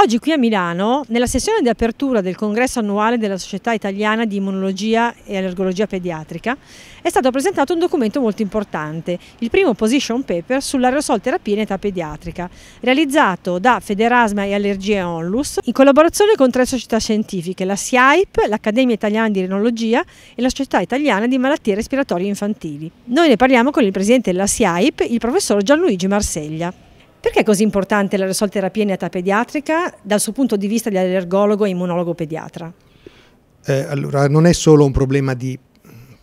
Oggi qui a Milano, nella sessione di apertura del congresso annuale della Società Italiana di Immunologia e Allergologia Pediatrica, è stato presentato un documento molto importante, il primo position paper sull'aerosol terapia in età pediatrica, realizzato da Federasma e Allergie Onlus in collaborazione con tre società scientifiche, la SIAIP, l'Accademia Italiana di Renologia e la Società Italiana di Malattie Respiratorie Infantili. Noi ne parliamo con il presidente della SIAIP, il professor Gianluigi Marseglia. Perché è così importante la in età pediatrica dal suo punto di vista di allergologo e immunologo pediatra? Eh, allora, non è solo un problema di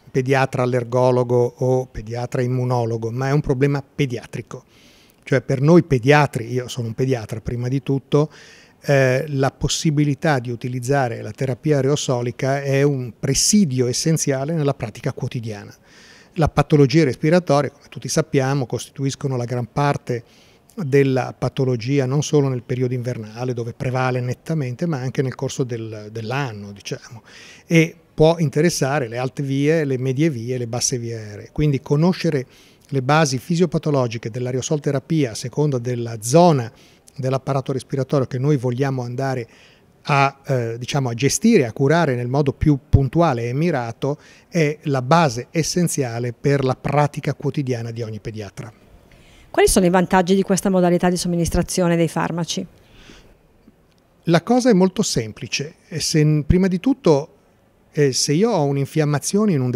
pediatra allergologo o pediatra immunologo, ma è un problema pediatrico. Cioè per noi pediatri, io sono un pediatra prima di tutto, eh, la possibilità di utilizzare la terapia aerosolica è un presidio essenziale nella pratica quotidiana. La patologia respiratoria, come tutti sappiamo, costituiscono la gran parte della patologia non solo nel periodo invernale dove prevale nettamente ma anche nel corso del, dell'anno diciamo e può interessare le alte vie, le medie vie, le basse vie aeree. Quindi conoscere le basi fisiopatologiche dell'ariosolterapia a seconda della zona dell'apparato respiratorio che noi vogliamo andare a, eh, diciamo, a gestire, a curare nel modo più puntuale e mirato è la base essenziale per la pratica quotidiana di ogni pediatra. Quali sono i vantaggi di questa modalità di somministrazione dei farmaci? La cosa è molto semplice. Se, prima di tutto, eh, se io ho un'infiammazione in un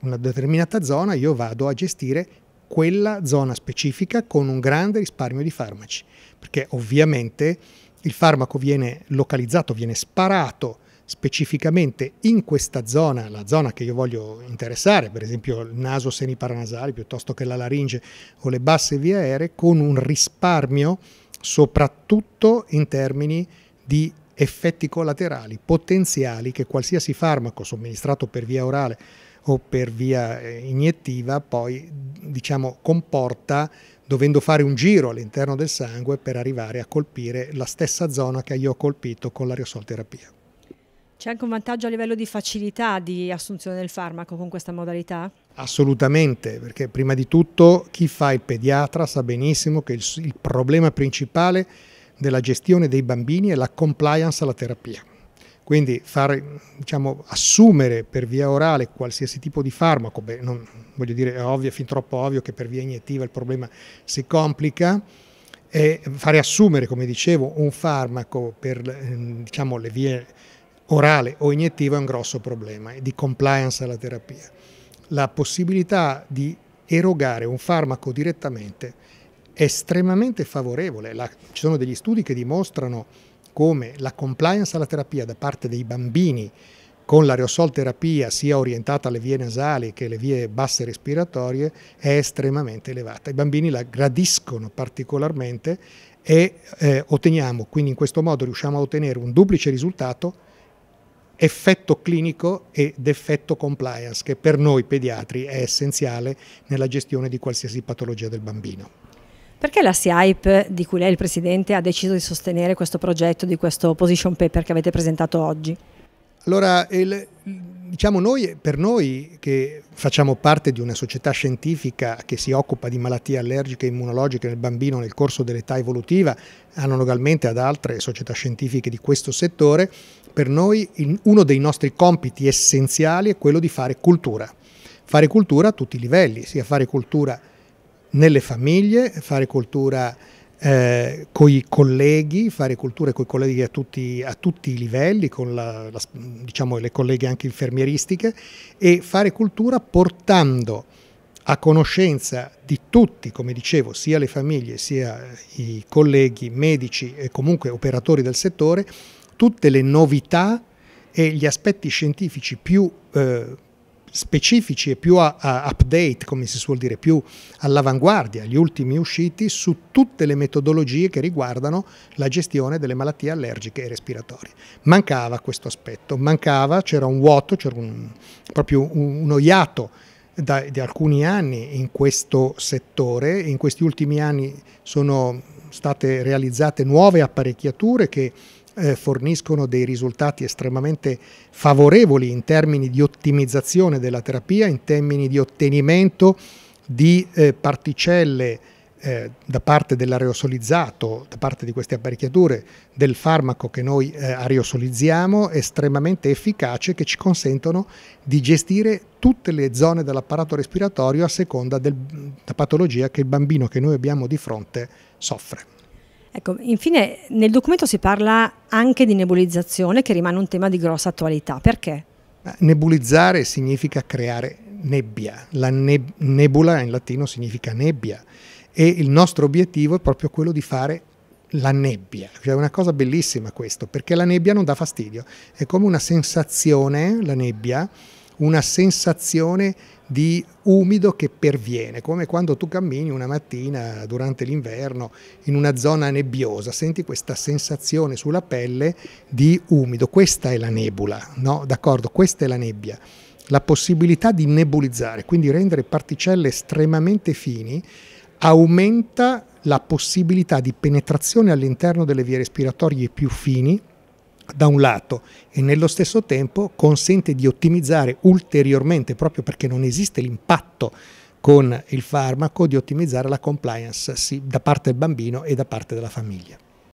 una determinata zona, io vado a gestire quella zona specifica con un grande risparmio di farmaci, perché ovviamente il farmaco viene localizzato, viene sparato specificamente in questa zona, la zona che io voglio interessare, per esempio il naso semiparanasale piuttosto che la laringe o le basse vie aeree, con un risparmio soprattutto in termini di effetti collaterali potenziali che qualsiasi farmaco somministrato per via orale o per via eh, iniettiva poi diciamo comporta dovendo fare un giro all'interno del sangue per arrivare a colpire la stessa zona che io ho colpito con l'aerosolterapia. C'è anche un vantaggio a livello di facilità di assunzione del farmaco con questa modalità? Assolutamente, perché prima di tutto chi fa il pediatra sa benissimo che il, il problema principale della gestione dei bambini è la compliance alla terapia. Quindi far, diciamo, assumere per via orale qualsiasi tipo di farmaco, beh, non, voglio dire è ovvio, fin troppo ovvio che per via iniettiva il problema si complica, e fare assumere, come dicevo, un farmaco per ehm, diciamo, le vie orale o iniettiva è un grosso problema di compliance alla terapia. La possibilità di erogare un farmaco direttamente è estremamente favorevole. La, ci sono degli studi che dimostrano come la compliance alla terapia da parte dei bambini con l'aerosol terapia sia orientata alle vie nasali che alle vie basse respiratorie è estremamente elevata. I bambini la gradiscono particolarmente e eh, otteniamo, quindi in questo modo riusciamo a ottenere un duplice risultato effetto clinico ed effetto compliance, che per noi pediatri è essenziale nella gestione di qualsiasi patologia del bambino. Perché la SIAIP, di cui lei è il presidente, ha deciso di sostenere questo progetto di questo position paper che avete presentato oggi? Allora, il, diciamo noi, per noi che facciamo parte di una società scientifica che si occupa di malattie allergiche e immunologiche nel bambino nel corso dell'età evolutiva, analogamente ad altre società scientifiche di questo settore, per noi uno dei nostri compiti essenziali è quello di fare cultura. Fare cultura a tutti i livelli, sia fare cultura nelle famiglie, fare cultura eh, con i colleghi, fare culture con i colleghi a tutti, a tutti, i livelli, con la, la, diciamo, le colleghe anche infermieristiche e fare cultura portando a conoscenza di tutti, come dicevo, sia le famiglie sia i colleghi medici e comunque operatori del settore, tutte le novità e gli aspetti scientifici più eh, specifici e più a, a update, come si suol dire, più all'avanguardia, gli ultimi usciti su tutte le metodologie che riguardano la gestione delle malattie allergiche e respiratorie. Mancava questo aspetto, mancava, c'era un vuoto, c'era un, proprio un, uno iato da, di alcuni anni in questo settore, in questi ultimi anni sono state realizzate nuove apparecchiature che eh, forniscono dei risultati estremamente favorevoli in termini di ottimizzazione della terapia, in termini di ottenimento di eh, particelle eh, da parte dell'aerosolizzato, da parte di queste apparecchiature, del farmaco che noi eh, aerosolizziamo, estremamente efficace, che ci consentono di gestire tutte le zone dell'apparato respiratorio a seconda della patologia che il bambino che noi abbiamo di fronte soffre. Ecco, infine nel documento si parla anche di nebulizzazione che rimane un tema di grossa attualità, perché? Nebulizzare significa creare nebbia, la neb nebula in latino significa nebbia e il nostro obiettivo è proprio quello di fare la nebbia, cioè è una cosa bellissima questo, perché la nebbia non dà fastidio, è come una sensazione, la nebbia, una sensazione di umido che perviene, come quando tu cammini una mattina durante l'inverno in una zona nebbiosa, senti questa sensazione sulla pelle di umido, questa è la nebula, no? D'accordo, questa è la nebbia. La possibilità di nebulizzare, quindi rendere particelle estremamente fini, aumenta la possibilità di penetrazione all'interno delle vie respiratorie più fini da un lato e nello stesso tempo consente di ottimizzare ulteriormente, proprio perché non esiste l'impatto con il farmaco, di ottimizzare la compliance sì, da parte del bambino e da parte della famiglia.